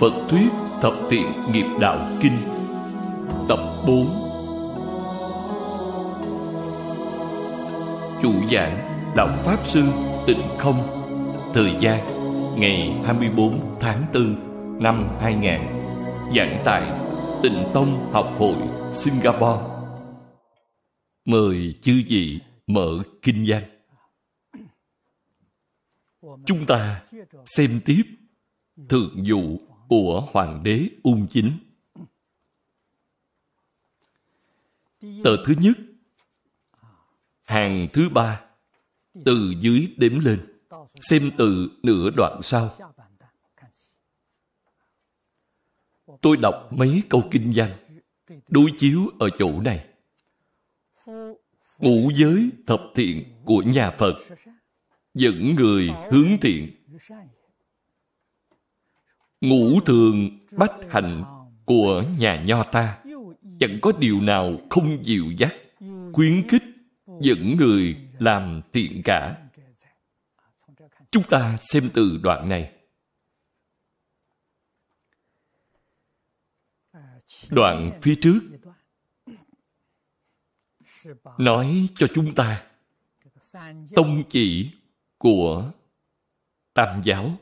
Phật Thuyết Thập tiện Nghiệp Đạo Kinh Tập 4 Chủ giảng Đạo Pháp Sư Tịnh Không Thời gian ngày 24 tháng 4 năm 2000 Giảng tại Tịnh Tông Học Hội Singapore Mời chư vị mở kinh văn Chúng ta xem tiếp Thượng dụ của Hoàng đế Ung Chính. Tờ thứ nhất, hàng thứ ba, từ dưới đếm lên, xem từ nửa đoạn sau. Tôi đọc mấy câu kinh văn đối chiếu ở chỗ này. Ngũ giới thập thiện của nhà Phật dẫn người hướng thiện ngũ thường bách hạnh của nhà nho ta chẳng có điều nào không dịu dắt khuyến khích dẫn người làm thiện cả chúng ta xem từ đoạn này đoạn phía trước nói cho chúng ta tông chỉ của tam giáo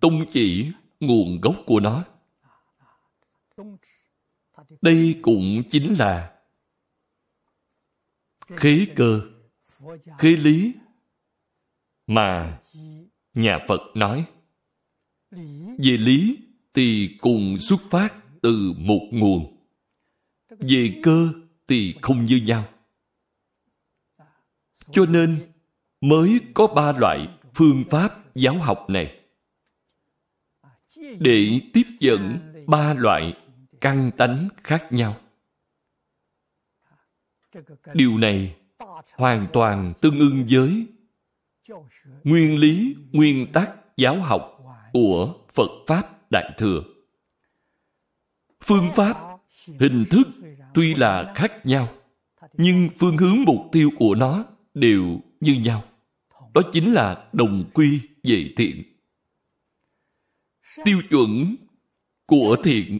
tông chỉ nguồn gốc của nó đây cũng chính là khí cơ khí lý mà nhà phật nói về lý thì cùng xuất phát từ một nguồn về cơ thì không như nhau cho nên mới có ba loại phương pháp giáo học này để tiếp dẫn ba loại căn tánh khác nhau điều này hoàn toàn tương ưng với nguyên lý nguyên tắc giáo học của phật pháp đại thừa phương pháp hình thức tuy là khác nhau nhưng phương hướng mục tiêu của nó đều như nhau đó chính là đồng quy về thiện. Tiêu chuẩn của thiện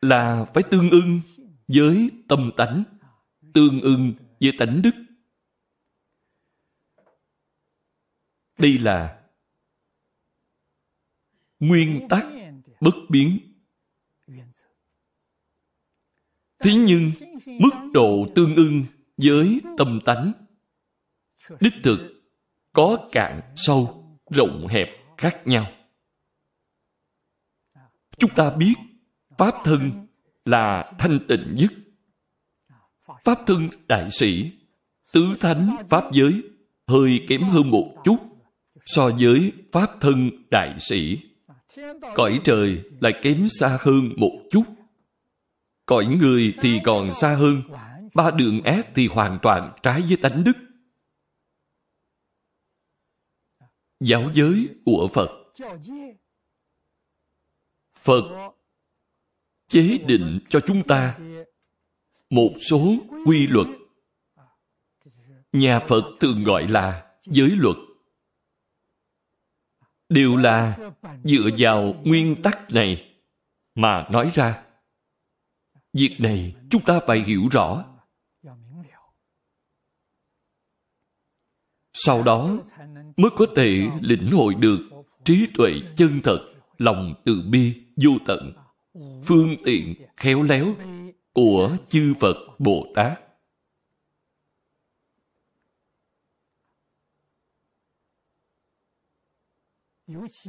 là phải tương ưng với tâm tánh, tương ưng với tánh đức. Đây là nguyên tắc bất biến. Thế nhưng, mức độ tương ưng với tâm tánh đích thực có cạn sâu, rộng hẹp khác nhau. Chúng ta biết Pháp thân là thanh tịnh nhất. Pháp thân đại sĩ, tứ thánh Pháp giới hơi kém hơn một chút so với Pháp thân đại sĩ. Cõi trời lại kém xa hơn một chút. Cõi người thì còn xa hơn, ba đường ác thì hoàn toàn trái với tánh đức. giáo giới của Phật. Phật chế định cho chúng ta một số quy luật. Nhà Phật thường gọi là giới luật. Đều là dựa vào nguyên tắc này mà nói ra. Việc này chúng ta phải hiểu rõ sau đó mới có thể lĩnh hội được trí tuệ chân thật, lòng từ bi vô tận, phương tiện khéo léo của chư Phật Bồ Tát.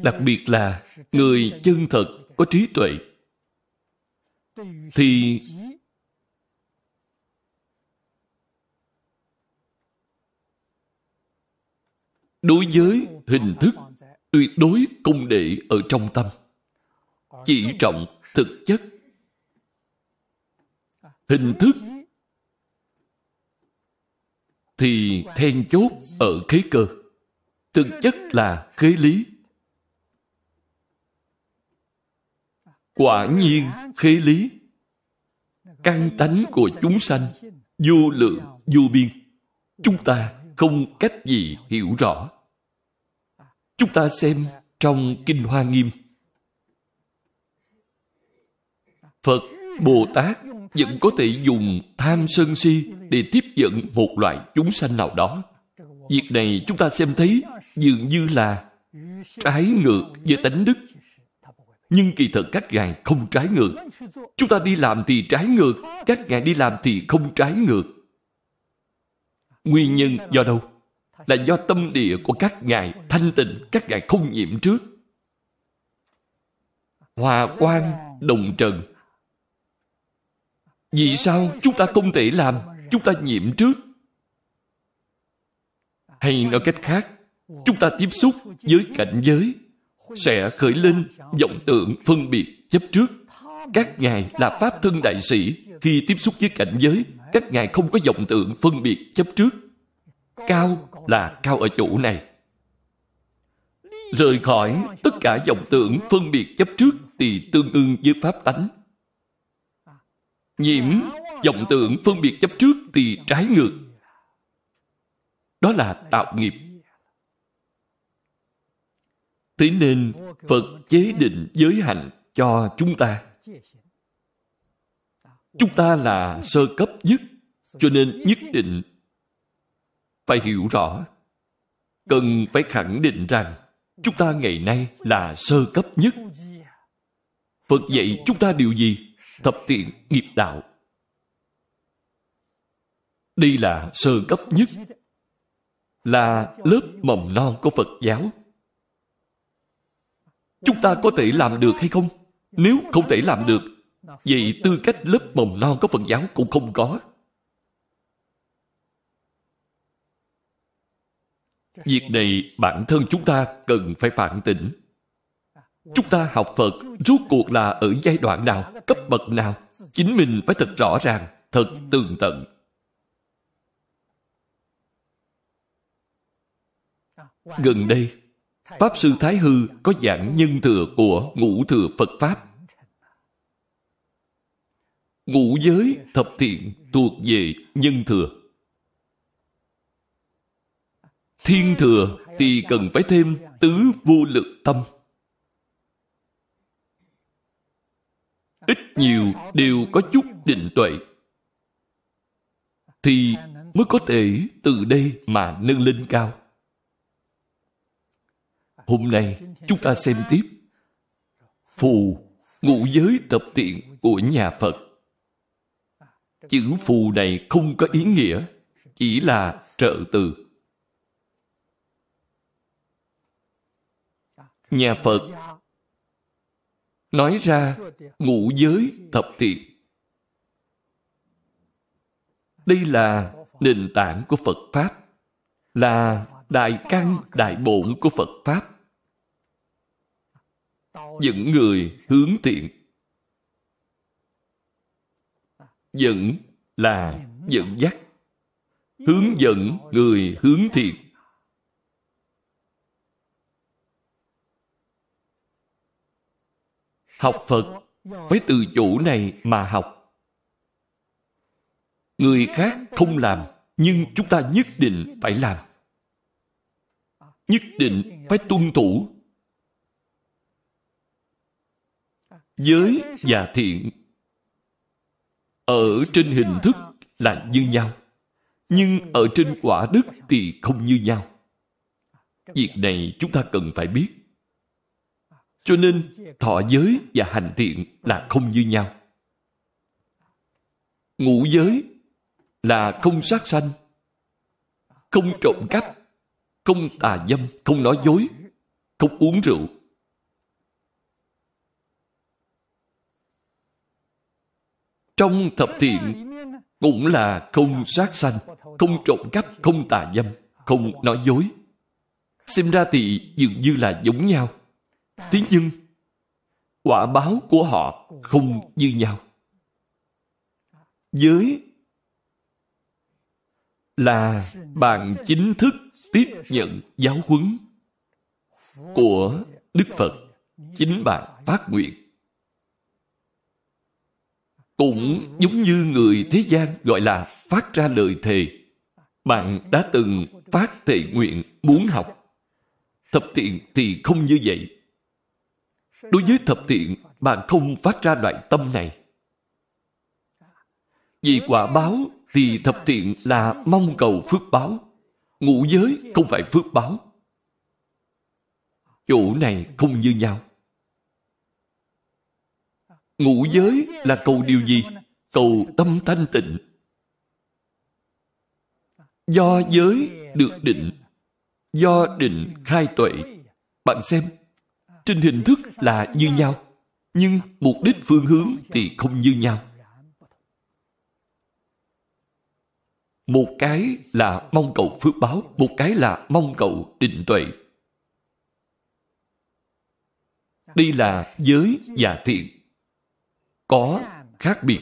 Đặc biệt là người chân thật có trí tuệ thì đối với hình thức tuyệt đối cung đệ ở trong tâm chỉ trọng thực chất hình thức thì then chốt ở khế cơ thực chất là khế lý quả nhiên khế lý căn tánh của chúng sanh vô lượng vô biên chúng ta không cách gì hiểu rõ. Chúng ta xem trong Kinh Hoa Nghiêm. Phật, Bồ Tát vẫn có thể dùng tham sân si để tiếp dẫn một loại chúng sanh nào đó. Việc này chúng ta xem thấy dường như là trái ngược với tánh đức. Nhưng kỳ thật các ngài không trái ngược. Chúng ta đi làm thì trái ngược, các ngài đi làm thì không trái ngược Nguyên nhân do đâu? Là do tâm địa của các ngài thanh tịnh, các ngài không nhiễm trước. Hòa quan đồng trần. Vì sao chúng ta không thể làm? Chúng ta nhiễm trước. Hay nói cách khác, chúng ta tiếp xúc với cảnh giới sẽ khởi lên vọng tượng phân biệt chấp trước. Các ngài là Pháp thân đại sĩ khi tiếp xúc với cảnh giới các ngài không có vọng tượng phân biệt chấp trước cao là cao ở chỗ này rời khỏi tất cả vọng tưởng phân biệt chấp trước thì tương ưng với pháp tánh nhiễm vọng tưởng phân biệt chấp trước thì trái ngược đó là tạo nghiệp thế nên phật chế định giới hạnh cho chúng ta chúng ta là sơ cấp nhất cho nên nhất định phải hiểu rõ cần phải khẳng định rằng chúng ta ngày nay là sơ cấp nhất phật dạy chúng ta điều gì thập thiện nghiệp đạo đây là sơ cấp nhất là lớp mầm non của phật giáo chúng ta có thể làm được hay không nếu không thể làm được vì tư cách lớp mầm non có phần giáo cũng không có. Việc này bản thân chúng ta cần phải phản tỉnh. Chúng ta học Phật rốt cuộc là ở giai đoạn nào, cấp bậc nào. Chính mình phải thật rõ ràng, thật tường tận. Gần đây, Pháp Sư Thái Hư có giảng nhân thừa của ngũ thừa Phật Pháp ngũ giới thập thiện thuộc về nhân thừa thiên thừa thì cần phải thêm tứ vô lực tâm ít nhiều đều có chút định tuệ thì mới có thể từ đây mà nâng lên cao hôm nay chúng ta xem tiếp phù ngũ giới tập tiện của nhà phật chữ phù này không có ý nghĩa chỉ là trợ từ nhà phật nói ra ngũ giới thập thiện đây là nền tảng của phật pháp là đại căn đại bổn của phật pháp những người hướng thiện Dẫn là dẫn dắt. Hướng dẫn người hướng thiện. Học Phật phải từ chỗ này mà học. Người khác không làm, nhưng chúng ta nhất định phải làm. Nhất định phải tuân thủ giới và thiện ở trên hình thức là như nhau nhưng ở trên quả đức thì không như nhau việc này chúng ta cần phải biết cho nên thọ giới và hành thiện là không như nhau ngũ giới là không sát sanh không trộm cắp không tà dâm không nói dối không uống rượu trong thập thiện cũng là không sát sanh, không trộm cắp, không tà dâm, không nói dối. Xem ra thì dường như là giống nhau. Thế nhưng, quả báo của họ không như nhau. Giới là bạn chính thức tiếp nhận giáo huấn của Đức Phật, chính bạn phát nguyện cũng giống như người thế gian gọi là phát ra lời thề. Bạn đã từng phát thề nguyện muốn học. Thập thiện thì không như vậy. Đối với thập thiện, bạn không phát ra loại tâm này. Vì quả báo thì thập thiện là mong cầu phước báo. Ngũ giới không phải phước báo. Chỗ này không như nhau. Ngũ giới là cầu điều gì? Cầu tâm thanh tịnh. Do giới được định, do định khai tuệ. Bạn xem, trên hình thức là như nhau, nhưng mục đích phương hướng thì không như nhau. Một cái là mong cầu phước báo, một cái là mong cầu định tuệ. Đây là giới và thiện có khác biệt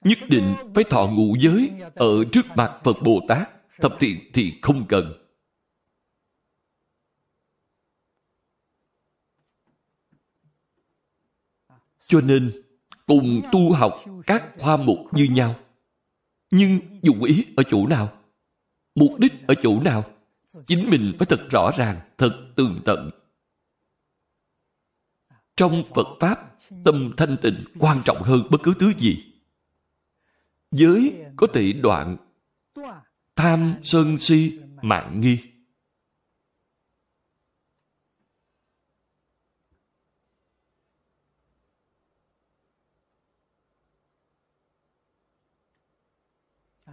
nhất định phải thọ ngũ giới ở trước mặt phật bồ tát thập thiện thì không cần cho nên cùng tu học các khoa mục như nhau nhưng dùng ý ở chỗ nào mục đích ở chỗ nào chính mình phải thật rõ ràng thật tường tận trong phật pháp tâm thanh tịnh quan trọng hơn bất cứ thứ gì giới có thể đoạn tham sân si mạng nghi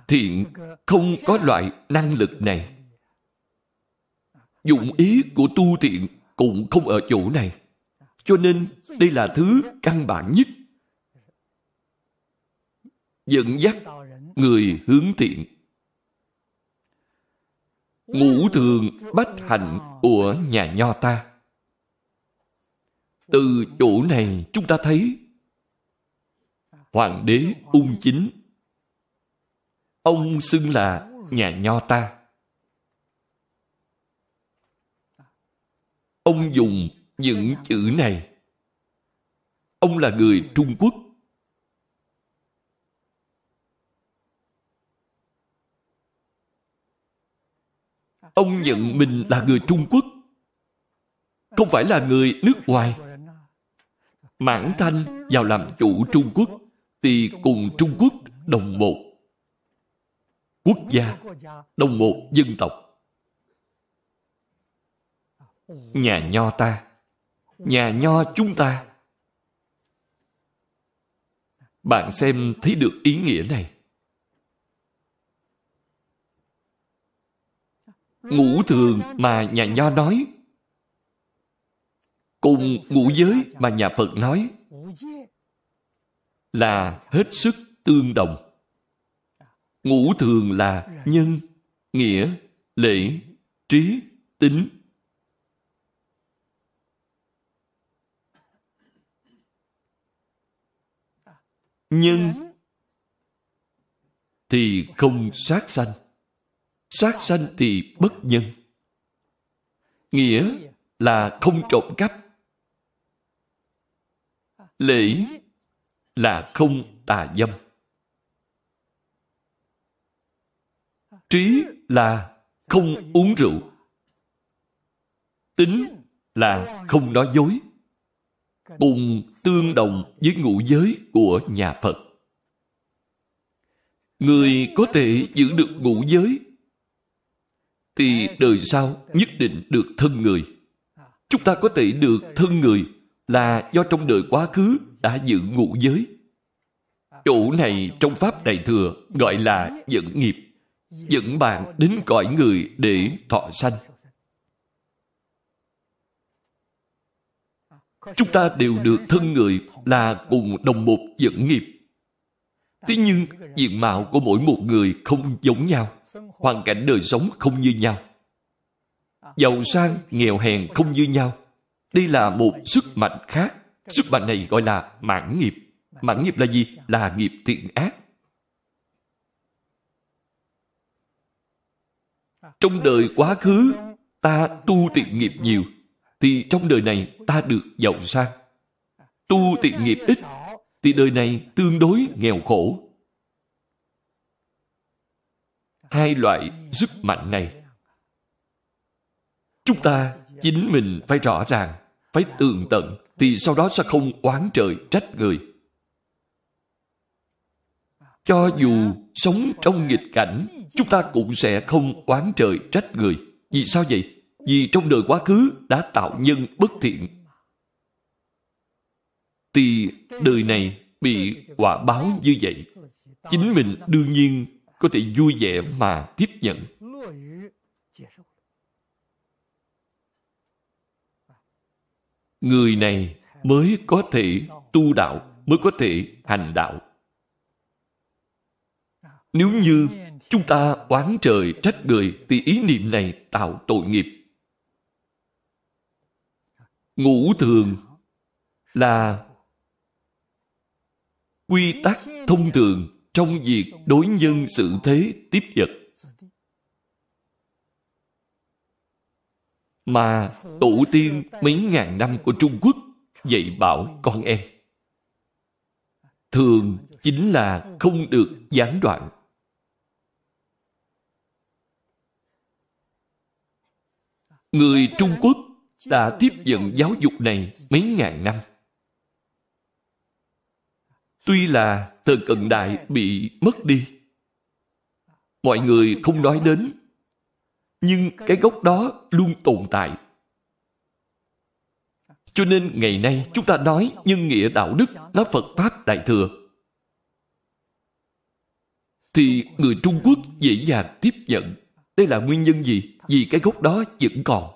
thiện không có loại năng lực này dụng ý của tu thiện cũng không ở chỗ này. Cho nên, đây là thứ căn bản nhất. Dẫn dắt người hướng thiện. Ngũ thường bách hạnh của nhà nho ta. Từ chỗ này chúng ta thấy Hoàng đế ung chính Ông xưng là nhà nho ta ông dùng những chữ này ông là người trung quốc ông nhận mình là người trung quốc không phải là người nước ngoài mãn thanh vào làm chủ trung quốc thì cùng trung quốc đồng một quốc gia đồng một dân tộc nhà nho ta nhà nho chúng ta bạn xem thấy được ý nghĩa này ngũ thường mà nhà nho nói cùng ngũ giới mà nhà phật nói là hết sức tương đồng ngũ thường là nhân nghĩa lễ trí tính nhưng thì không sát sanh sát sanh thì bất nhân nghĩa là không trộm cắp lễ là không tà dâm trí là không uống rượu tính là không nói dối cùng tương đồng với ngũ giới của nhà Phật. Người có thể giữ được ngũ giới thì đời sau nhất định được thân người. Chúng ta có thể được thân người là do trong đời quá khứ đã giữ ngũ giới. Chỗ này trong Pháp Đại Thừa gọi là dẫn nghiệp, dẫn bạn đến cõi người để thọ sanh. chúng ta đều được thân người là cùng đồng một dẫn nghiệp. Tuy nhiên diện mạo của mỗi một người không giống nhau, hoàn cảnh đời sống không như nhau. Giàu sang, nghèo hèn không như nhau. Đây là một sức mạnh khác. Sức mạnh này gọi là mãn nghiệp. Mãn nghiệp là gì? Là nghiệp thiện ác. Trong đời quá khứ, ta tu thiện nghiệp nhiều, thì trong đời này ta được giàu sang. Tu tiện nghiệp ít, thì đời này tương đối nghèo khổ. Hai loại sức mạnh này, chúng ta chính mình phải rõ ràng, phải tường tận, thì sau đó sẽ không oán trời trách người. Cho dù sống trong nghịch cảnh, chúng ta cũng sẽ không oán trời trách người. Vì sao vậy? vì trong đời quá khứ đã tạo nhân bất thiện. Thì đời này bị quả báo như vậy. Chính mình đương nhiên có thể vui vẻ mà tiếp nhận. Người này mới có thể tu đạo, mới có thể hành đạo. Nếu như chúng ta oán trời trách người thì ý niệm này tạo tội nghiệp ngũ thường là quy tắc thông thường trong việc đối nhân sự thế tiếp vật mà tổ tiên mấy ngàn năm của trung quốc dạy bảo con em thường chính là không được gián đoạn người trung quốc đã tiếp nhận giáo dục này mấy ngàn năm. Tuy là thời cận đại bị mất đi, mọi người không nói đến, nhưng cái gốc đó luôn tồn tại. Cho nên ngày nay chúng ta nói nhân nghĩa đạo đức, nó Phật Pháp Đại Thừa, thì người Trung Quốc dễ dàng tiếp nhận. Đây là nguyên nhân gì? Vì cái gốc đó vẫn còn.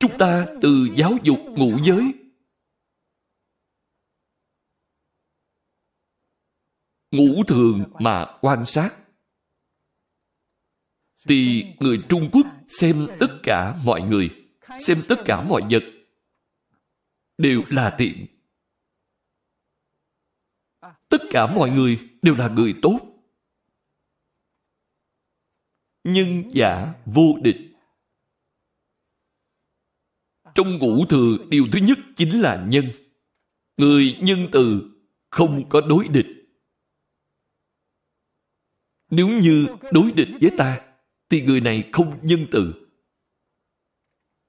Chúng ta từ giáo dục ngũ giới ngũ thường mà quan sát thì người Trung Quốc xem tất cả mọi người, xem tất cả mọi vật đều là tiện. Tất cả mọi người đều là người tốt. Nhân giả vô địch trong ngũ thừa điều thứ nhất chính là nhân. Người nhân từ không có đối địch. Nếu như đối địch với ta, thì người này không nhân từ.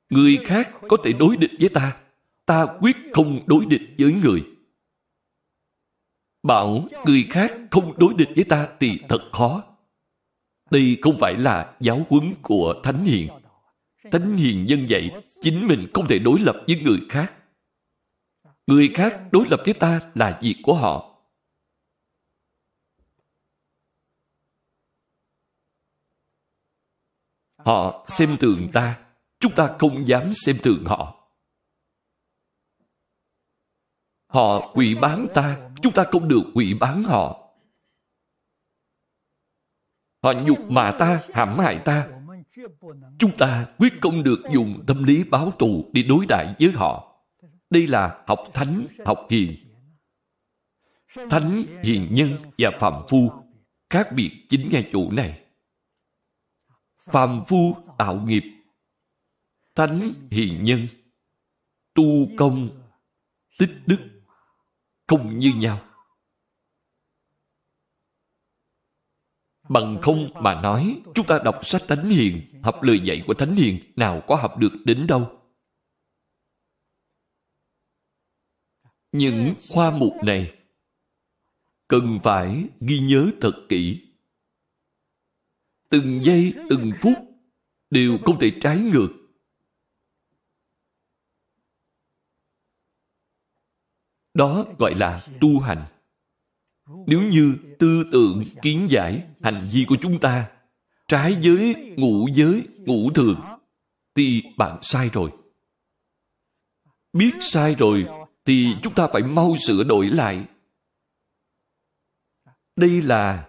Người khác có thể đối địch với ta, ta quyết không đối địch với người. Bảo người khác không đối địch với ta thì thật khó. Đây không phải là giáo huấn của Thánh Hiền. Thánh hiền nhân vậy, chính mình không thể đối lập với người khác. Người khác đối lập với ta là việc của họ. Họ xem thường ta, chúng ta không dám xem thường họ. Họ quỷ bán ta, chúng ta không được quỷ bán họ. Họ nhục mà ta, hãm hại ta, Chúng ta quyết không được dùng tâm lý báo thù để đối đại với họ. Đây là học thánh, học hiền. Thánh, hiền nhân và phạm phu khác biệt chính ngay chỗ này. Phạm phu tạo nghiệp, thánh hiền nhân, tu công, tích đức, không như nhau. Bằng không mà nói, chúng ta đọc sách Thánh Hiền, học lời dạy của Thánh Hiền, nào có học được đến đâu. Những khoa mục này cần phải ghi nhớ thật kỹ. Từng giây, từng phút đều không thể trái ngược. Đó gọi là tu hành. Nếu như tư tưởng kiến giải hành vi của chúng ta trái giới, ngũ giới, ngũ thường thì bạn sai rồi. Biết sai rồi thì chúng ta phải mau sửa đổi lại. Đây là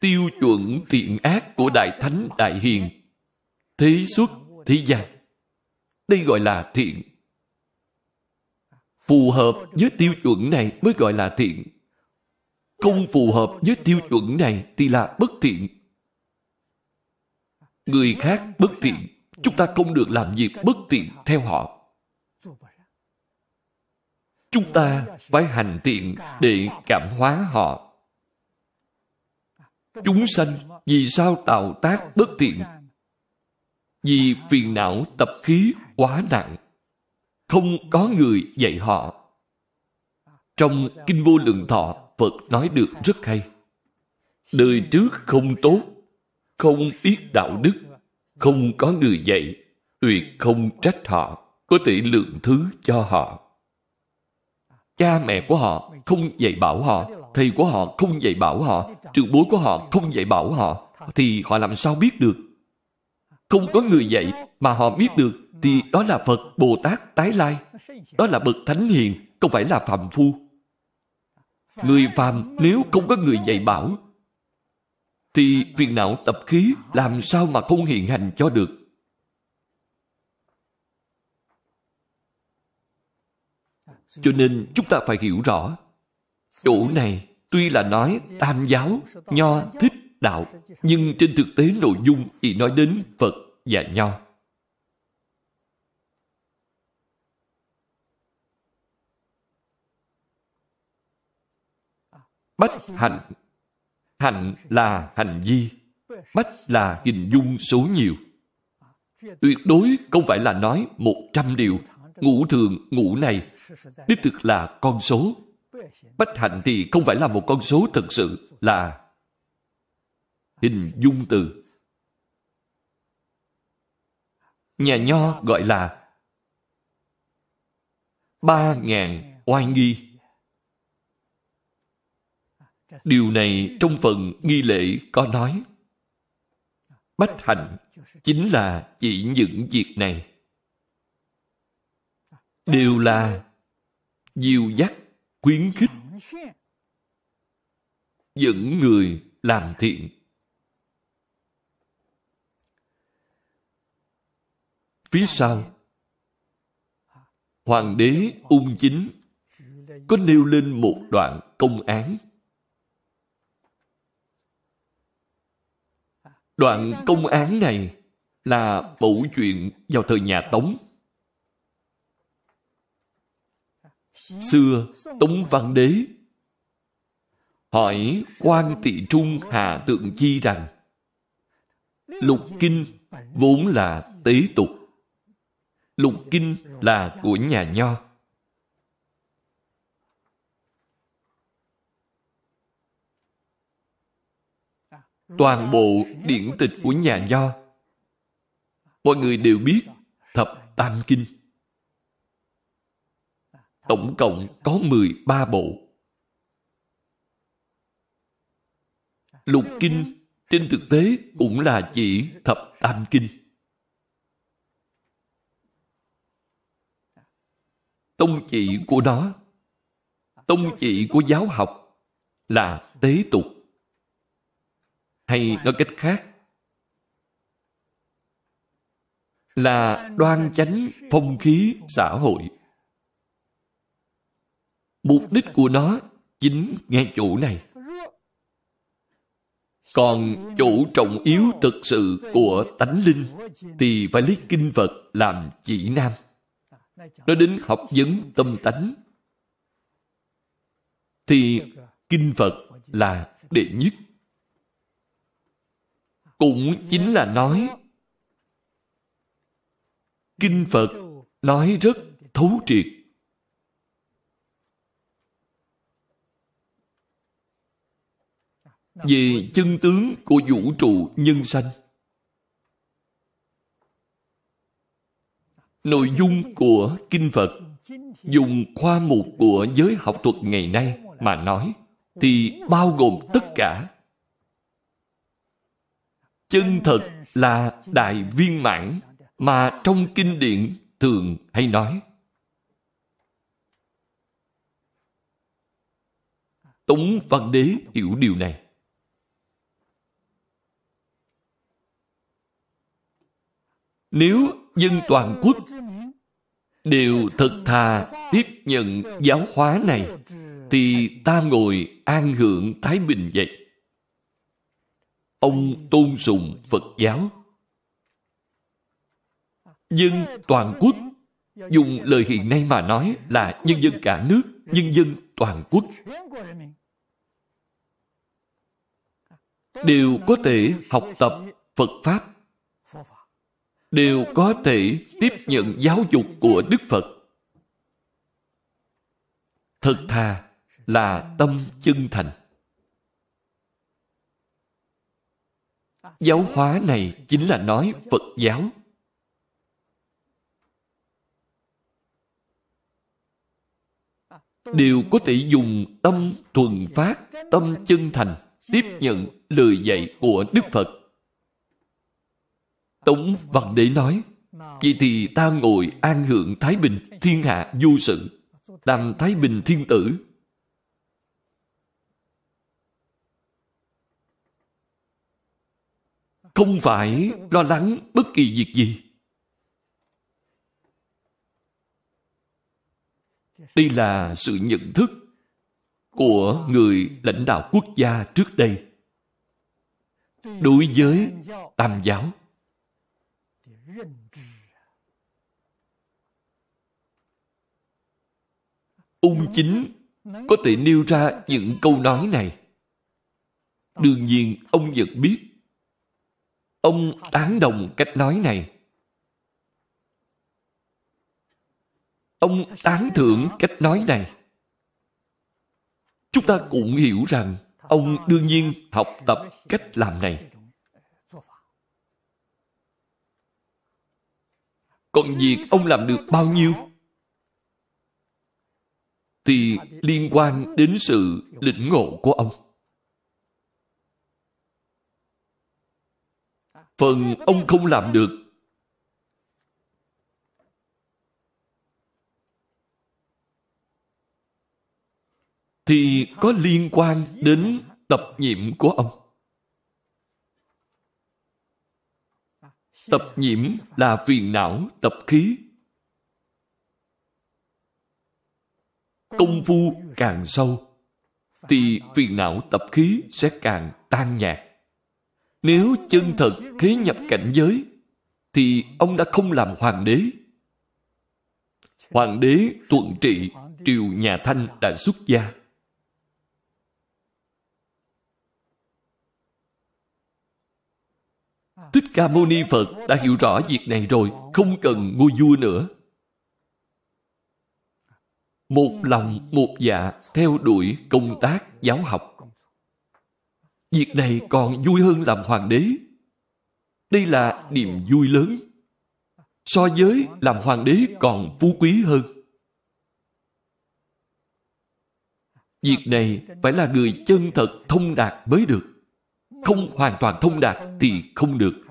tiêu chuẩn thiện ác của Đại Thánh Đại Hiền. Thế xuất, thế gian. Đây gọi là thiện. Phù hợp với tiêu chuẩn này mới gọi là thiện không phù hợp với tiêu chuẩn này thì là bất thiện. Người khác bất thiện, chúng ta không được làm việc bất tiện theo họ. Chúng ta phải hành thiện để cảm hóa họ. Chúng sanh vì sao tạo tác bất tiện? Vì phiền não tập khí quá nặng. Không có người dạy họ. Trong Kinh Vô Lượng Thọ Phật nói được rất hay. Đời trước không tốt, không biết đạo đức, không có người dạy, tuyệt không trách họ, có thể lượng thứ cho họ. Cha mẹ của họ không dạy bảo họ, thầy của họ không dạy bảo họ, trường bối của họ không dạy bảo họ, thì họ làm sao biết được? Không có người dạy mà họ biết được thì đó là Phật Bồ Tát Tái Lai. Đó là Bậc Thánh Hiền, không phải là Phạm Phu. Người phàm nếu không có người dạy bảo Thì phiền não tập khí Làm sao mà không hiện hành cho được Cho nên chúng ta phải hiểu rõ Chỗ này tuy là nói tam giáo, nho, thích, đạo Nhưng trên thực tế nội dung chỉ nói đến Phật và nho Bách hạnh Hạnh là hành vi Bách là hình dung số nhiều Tuyệt đối không phải là nói một trăm điều Ngũ thường, ngũ này Đích thực là con số Bách hạnh thì không phải là một con số thật sự Là hình dung từ Nhà Nho gọi là ba ngàn oai nghi Điều này trong phần nghi lễ có nói. Bách hạnh chính là chỉ những việc này. Đều là dìu dắt, khuyến khích, dẫn người làm thiện. Phía sau, Hoàng đế ung chính có nêu lên một đoạn công án Đoạn công án này là mẫu chuyện vào thời nhà Tống. Xưa, Tống Văn Đế hỏi quan tị trung hà tượng chi rằng lục kinh vốn là tế tục lục kinh là của nhà nho toàn bộ điển tịch của nhà nho mọi người đều biết thập tam kinh tổng cộng có 13 bộ lục kinh trên thực tế cũng là chỉ thập tam kinh tông chỉ của đó tông chỉ của giáo học là tế tục hay nói cách khác là đoan chánh phong khí xã hội mục đích của nó chính ngay chỗ này còn chỗ trọng yếu thực sự của tánh linh thì phải lấy kinh phật làm chỉ nam nói đến học vấn tâm tánh thì kinh phật là đệ nhất cũng chính là nói kinh phật nói rất thấu triệt về chân tướng của vũ trụ nhân sanh nội dung của kinh phật dùng khoa mục của giới học thuật ngày nay mà nói thì bao gồm tất cả chân thật là đại viên mãn mà trong kinh điển thường hay nói tống văn đế hiểu điều này nếu dân toàn quốc đều thật thà tiếp nhận giáo hóa này thì ta ngồi an hưởng thái bình vậy ông tôn sùng Phật giáo. Dân toàn quốc, dùng lời hiện nay mà nói là nhân dân cả nước, nhân dân toàn quốc. Đều có thể học tập Phật Pháp. Đều có thể tiếp nhận giáo dục của Đức Phật. Thật thà là tâm chân thành. Giáo hóa này chính là nói Phật giáo. Đều có thể dùng tâm thuần phát, tâm chân thành tiếp nhận lời dạy của Đức Phật. Tống Văn Đế nói, Vậy thì ta ngồi an hưởng Thái Bình, thiên hạ du sự. làm Thái Bình thiên tử không phải lo lắng bất kỳ việc gì. Đây là sự nhận thức của người lãnh đạo quốc gia trước đây đối với tam giáo. Ung chính có thể nêu ra những câu nói này. Đương nhiên, ông vẫn biết Ông tán đồng cách nói này. Ông tán thưởng cách nói này. Chúng ta cũng hiểu rằng ông đương nhiên học tập cách làm này. Còn việc ông làm được bao nhiêu thì liên quan đến sự lĩnh ngộ của ông. phần ông không làm được thì có liên quan đến tập nhiễm của ông tập nhiễm là phiền não tập khí công phu càng sâu thì phiền não tập khí sẽ càng tan nhạt nếu chân thật khế nhập cảnh giới, thì ông đã không làm hoàng đế. Hoàng đế tuận trị triều nhà Thanh đã xuất gia. Thích Ca Mâu Ni Phật đã hiểu rõ việc này rồi, không cần ngôi vua nữa. Một lòng, một dạ theo đuổi công tác giáo học. Việc này còn vui hơn làm hoàng đế. Đây là niềm vui lớn. So với làm hoàng đế còn phú quý hơn. Việc này phải là người chân thật thông đạt mới được. Không hoàn toàn thông đạt thì không được.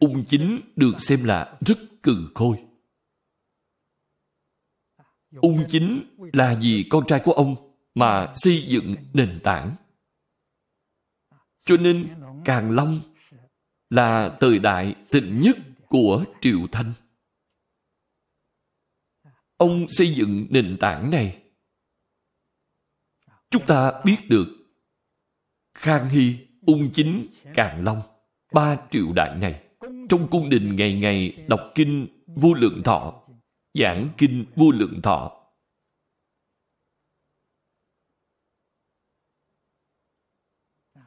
Ung chính được xem là rất cừ khôi. Ung chính là vì con trai của ông mà xây dựng nền tảng. Cho nên, Càn Long là thời đại tịnh nhất của triều Thanh. Ông xây dựng nền tảng này. Chúng ta biết được Khang Hy, Ung Chính, Càn Long, ba triều đại này. Trong cung đình ngày ngày đọc kinh vô lượng thọ, giảng kinh vô lượng thọ,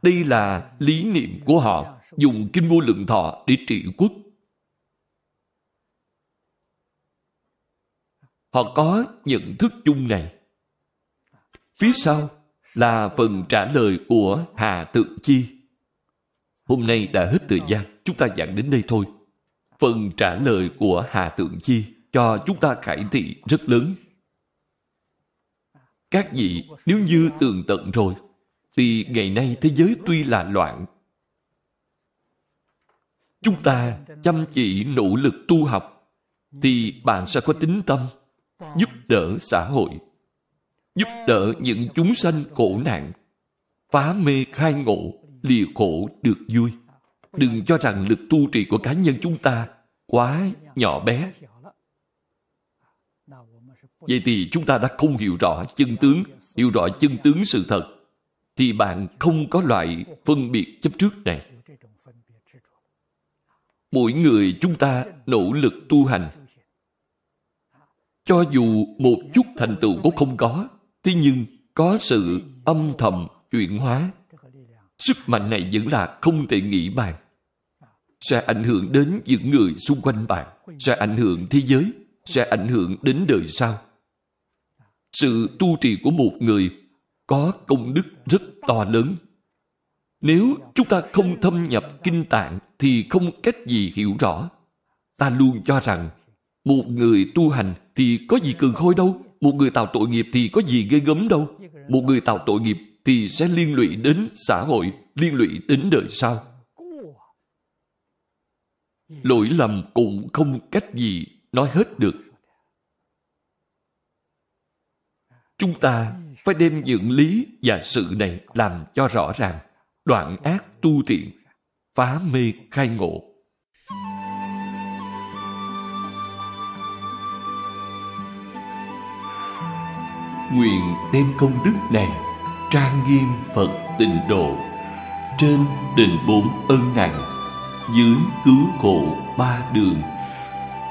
Đây là lý niệm của họ dùng kinh vô lượng thọ để trị quốc. Họ có nhận thức chung này. Phía sau là phần trả lời của Hà tượng Chi. Hôm nay đã hết thời gian, chúng ta giảng đến đây thôi. Phần trả lời của Hà Tượng Chi cho chúng ta khải thị rất lớn. Các vị nếu như tường tận rồi thì ngày nay thế giới tuy là loạn, chúng ta chăm chỉ nỗ lực tu học, thì bạn sẽ có tính tâm giúp đỡ xã hội, giúp đỡ những chúng sanh khổ nạn, phá mê khai ngộ, lìa khổ được vui. Đừng cho rằng lực tu trì của cá nhân chúng ta quá nhỏ bé. Vậy thì chúng ta đã không hiểu rõ chân tướng, hiểu rõ chân tướng sự thật thì bạn không có loại phân biệt chấp trước này. Mỗi người chúng ta nỗ lực tu hành. Cho dù một chút thành tựu cũng không có, thế nhưng có sự âm thầm chuyển hóa. Sức mạnh này vẫn là không thể nghĩ bàn. Sẽ ảnh hưởng đến những người xung quanh bạn, sẽ ảnh hưởng thế giới, sẽ ảnh hưởng đến đời sau. Sự tu trì của một người có công đức rất to lớn. Nếu chúng ta không thâm nhập kinh tạng thì không cách gì hiểu rõ. Ta luôn cho rằng một người tu hành thì có gì cường khôi đâu. Một người tạo tội nghiệp thì có gì ghê gớm đâu. Một người tạo tội nghiệp thì sẽ liên lụy đến xã hội, liên lụy đến đời sau. Lỗi lầm cũng không cách gì nói hết được. Chúng ta phải đem những lý và sự này làm cho rõ ràng, đoạn ác tu thiện, phá mê khai ngộ. Nguyện đem công đức này trang nghiêm Phật tịnh độ trên đền bốn ân nặng dưới cứu khổ ba đường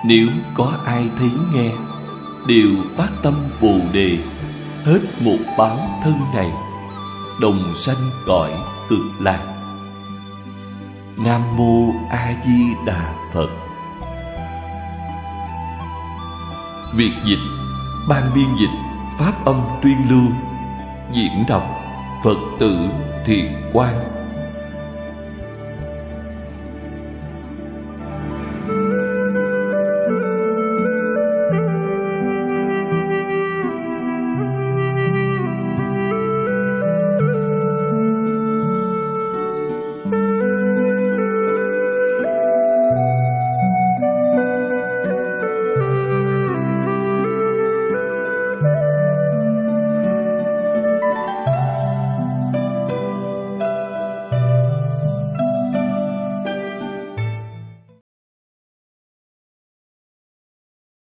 nếu có ai thấy nghe đều phát tâm bồ đề hết một báo thân này đồng sanh cõi cực lạc nam mô a di đà phật việt dịch ban biên dịch pháp âm tuyên lưu diễn đọc phật tử thiền quang